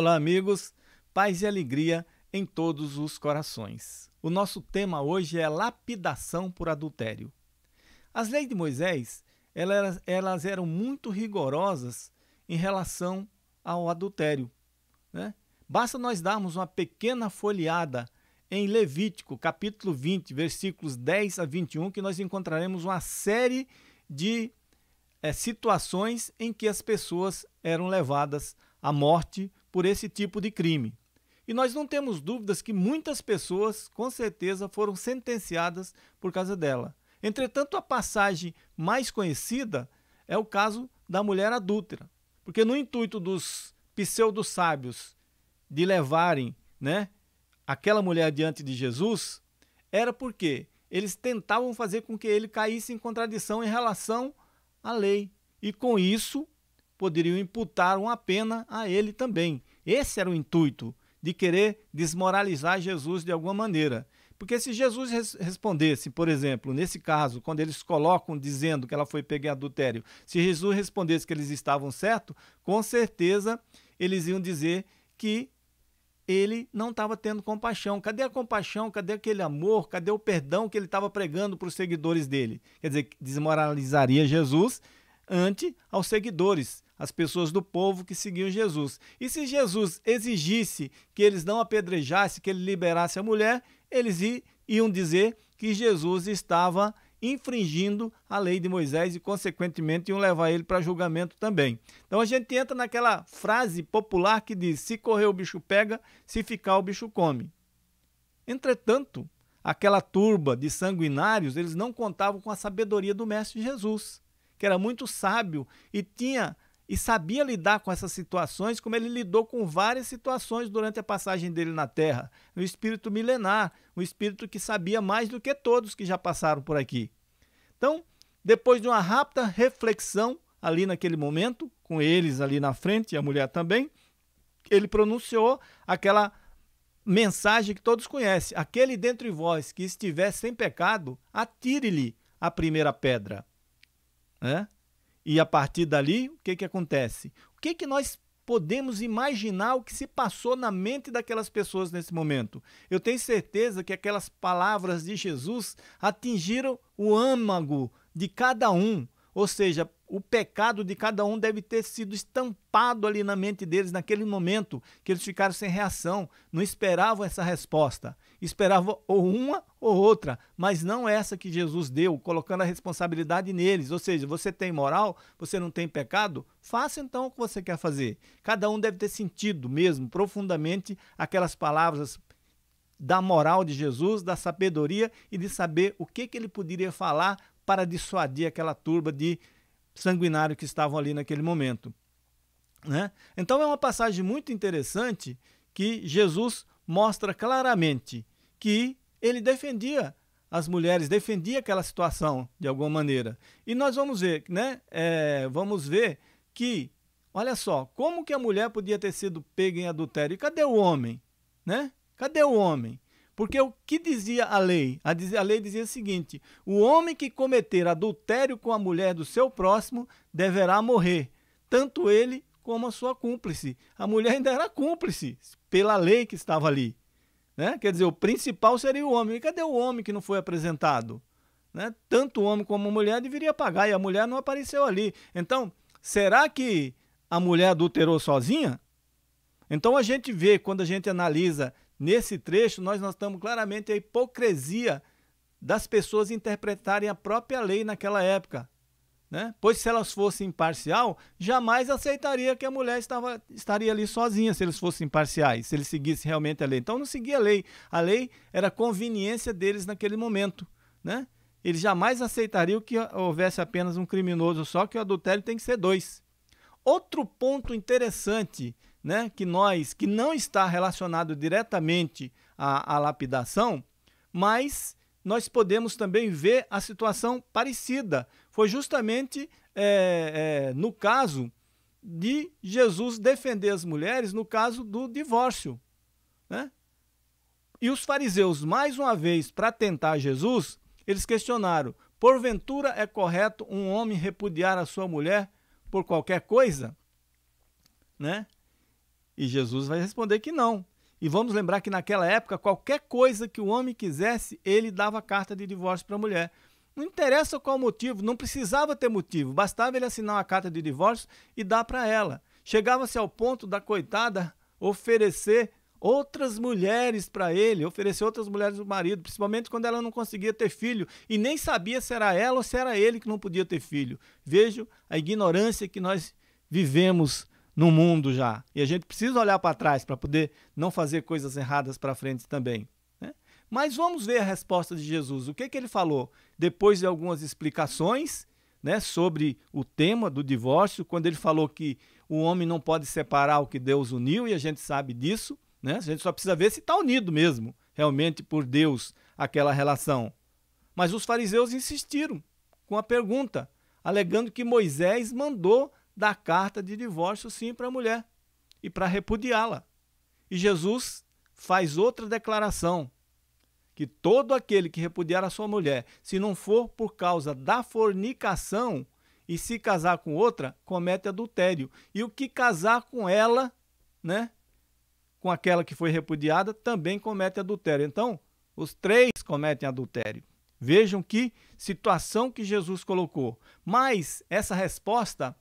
Olá, amigos. Paz e alegria em todos os corações. O nosso tema hoje é lapidação por adultério. As leis de Moisés, elas, elas eram muito rigorosas em relação ao adultério. Né? Basta nós darmos uma pequena folheada em Levítico, capítulo 20, versículos 10 a 21, que nós encontraremos uma série de é, situações em que as pessoas eram levadas à morte por esse tipo de crime. E nós não temos dúvidas que muitas pessoas, com certeza, foram sentenciadas por causa dela. Entretanto, a passagem mais conhecida é o caso da mulher adúltera, porque no intuito dos pseudo-sábios de levarem né, aquela mulher diante de Jesus, era porque eles tentavam fazer com que ele caísse em contradição em relação à lei. E com isso, poderiam imputar uma pena a ele também. Esse era o intuito de querer desmoralizar Jesus de alguma maneira. Porque se Jesus res respondesse, por exemplo, nesse caso, quando eles colocam dizendo que ela foi pega em adultério, se Jesus respondesse que eles estavam certo, com certeza eles iam dizer que ele não estava tendo compaixão. Cadê a compaixão? Cadê aquele amor? Cadê o perdão que ele estava pregando para os seguidores dele? Quer dizer, desmoralizaria Jesus ante aos seguidores as pessoas do povo que seguiam Jesus. E se Jesus exigisse que eles não apedrejassem, que ele liberasse a mulher, eles iam dizer que Jesus estava infringindo a lei de Moisés e, consequentemente, iam levar ele para julgamento também. Então a gente entra naquela frase popular que diz: se correr o bicho pega, se ficar o bicho come. Entretanto, aquela turba de sanguinários, eles não contavam com a sabedoria do Mestre Jesus, que era muito sábio e tinha e sabia lidar com essas situações, como ele lidou com várias situações durante a passagem dele na Terra. Um espírito milenar, um espírito que sabia mais do que todos que já passaram por aqui. Então, depois de uma rápida reflexão ali naquele momento, com eles ali na frente e a mulher também, ele pronunciou aquela mensagem que todos conhecem: aquele dentre vós que estiver sem pecado, atire-lhe a primeira pedra. É? E a partir dali, o que, que acontece? O que, que nós podemos imaginar o que se passou na mente daquelas pessoas nesse momento. Eu tenho certeza que aquelas palavras de Jesus atingiram o âmago de cada um, ou seja, o pecado de cada um deve ter sido estampado ali na mente deles naquele momento que eles ficaram sem reação, não esperavam essa resposta. Esperavam ou uma ou outra, mas não essa que Jesus deu, colocando a responsabilidade neles. Ou seja, você tem moral, você não tem pecado, faça então o que você quer fazer. Cada um deve ter sentido mesmo profundamente aquelas palavras da moral de Jesus, da sabedoria e de saber o que, que ele poderia falar para dissuadir aquela turba de sanguinário que estavam ali naquele momento. Né? Então é uma passagem muito interessante que Jesus mostra claramente que ele defendia as mulheres, defendia aquela situação de alguma maneira. E nós vamos ver, né? É, vamos ver que, olha só, como que a mulher podia ter sido pega em adultério? E cadê o homem? Né? Cadê o homem? Porque o que dizia a lei? A, a lei dizia o seguinte: o homem que cometer adultério com a mulher do seu próximo deverá morrer, tanto ele como a sua cúmplice. A mulher ainda era cúmplice pela lei que estava ali. Né? Quer dizer, o principal seria o homem. E cadê o homem que não foi apresentado? Né? Tanto o homem como a mulher deveria pagar e a mulher não apareceu ali. Então, será que a mulher adulterou sozinha? Então a gente vê, quando a gente analisa Nesse trecho, nós notamos claramente a hipocrisia das pessoas interpretarem a própria lei naquela época. Né? Pois se elas fossem imparcial, jamais aceitaria que a mulher estava, estaria ali sozinha se eles fossem imparciais, se eles seguissem realmente a lei. Então não seguia a lei. A lei era a conveniência deles naquele momento. Né? Eles jamais aceitariam que houvesse apenas um criminoso só, que o adultério tem que ser dois. Outro ponto interessante né, que nós, que não está relacionado diretamente à, à lapidação, mas nós podemos também ver a situação parecida. Foi justamente é, é, no caso de Jesus defender as mulheres no caso do divórcio. Né? E os fariseus, mais uma vez, para tentar Jesus, eles questionaram: porventura é correto um homem repudiar a sua mulher por qualquer coisa? Né? E Jesus vai responder que não. E vamos lembrar que naquela época, qualquer coisa que o homem quisesse, ele dava carta de divórcio para a mulher. Não interessa qual motivo, não precisava ter motivo, bastava ele assinar uma carta de divórcio e dar para ela. Chegava-se ao ponto da coitada oferecer outras mulheres para ele, oferecer outras mulheres para o marido, principalmente quando ela não conseguia ter filho e nem sabia se era ela ou se era ele que não podia ter filho. Vejo a ignorância que nós vivemos no mundo já. E a gente precisa olhar para trás para poder não fazer coisas erradas para frente também. Né? Mas vamos ver a resposta de Jesus. O que, que ele falou? Depois de algumas explicações né, sobre o tema do divórcio, quando ele falou que o homem não pode separar o que Deus uniu, e a gente sabe disso, né? a gente só precisa ver se está unido mesmo, realmente por Deus, aquela relação. Mas os fariseus insistiram com a pergunta, alegando que Moisés mandou da carta de divórcio sim para a mulher e para repudiá-la. E Jesus faz outra declaração, que todo aquele que repudiar a sua mulher, se não for por causa da fornicação e se casar com outra, comete adultério. E o que casar com ela, né, com aquela que foi repudiada, também comete adultério. Então, os três cometem adultério. Vejam que situação que Jesus colocou. Mas essa resposta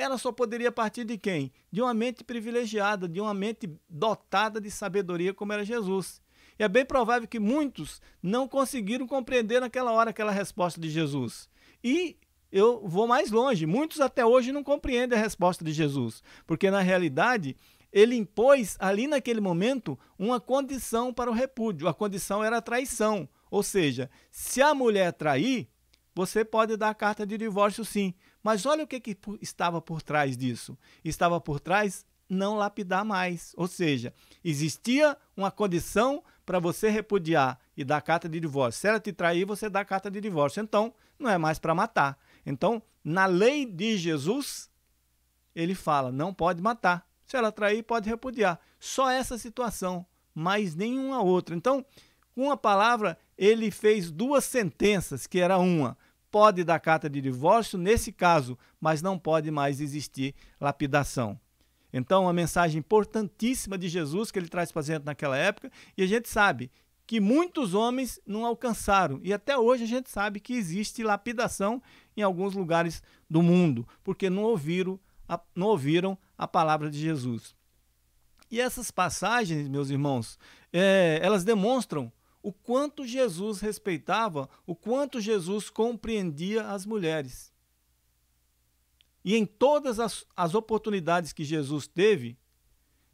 ela só poderia partir de quem? De uma mente privilegiada, de uma mente dotada de sabedoria como era Jesus. E é bem provável que muitos não conseguiram compreender naquela hora aquela resposta de Jesus. E eu vou mais longe, muitos até hoje não compreendem a resposta de Jesus, porque na realidade ele impôs ali naquele momento uma condição para o repúdio. A condição era a traição. Ou seja, se a mulher trair, você pode dar a carta de divórcio sim, mas olha o que, que estava por trás disso. Estava por trás não lapidar mais. Ou seja, existia uma condição para você repudiar e dar carta de divórcio. Se ela te trair, você dá carta de divórcio. Então, não é mais para matar. Então, na lei de Jesus, ele fala: não pode matar. Se ela trair, pode repudiar. Só essa situação, mais nenhuma outra. Então, com uma palavra, ele fez duas sentenças, que era uma pode dar carta de divórcio nesse caso, mas não pode mais existir lapidação. Então, uma mensagem importantíssima de Jesus que ele traz para a gente naquela época, e a gente sabe que muitos homens não alcançaram, e até hoje a gente sabe que existe lapidação em alguns lugares do mundo, porque não ouviram a, não ouviram a palavra de Jesus. E essas passagens, meus irmãos, é, elas demonstram o quanto Jesus respeitava, o quanto Jesus compreendia as mulheres. E em todas as, as oportunidades que Jesus teve,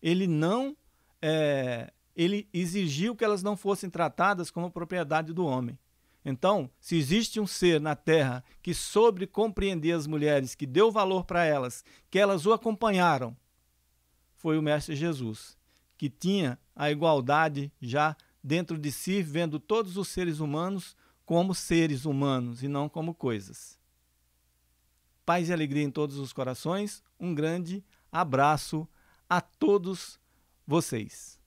ele não é, ele exigiu que elas não fossem tratadas como propriedade do homem. Então, se existe um ser na terra que soube compreender as mulheres, que deu valor para elas, que elas o acompanharam, foi o Mestre Jesus, que tinha a igualdade já dentro de si, vendo todos os seres humanos como seres humanos e não como coisas. Paz e alegria em todos os corações. Um grande abraço a todos vocês.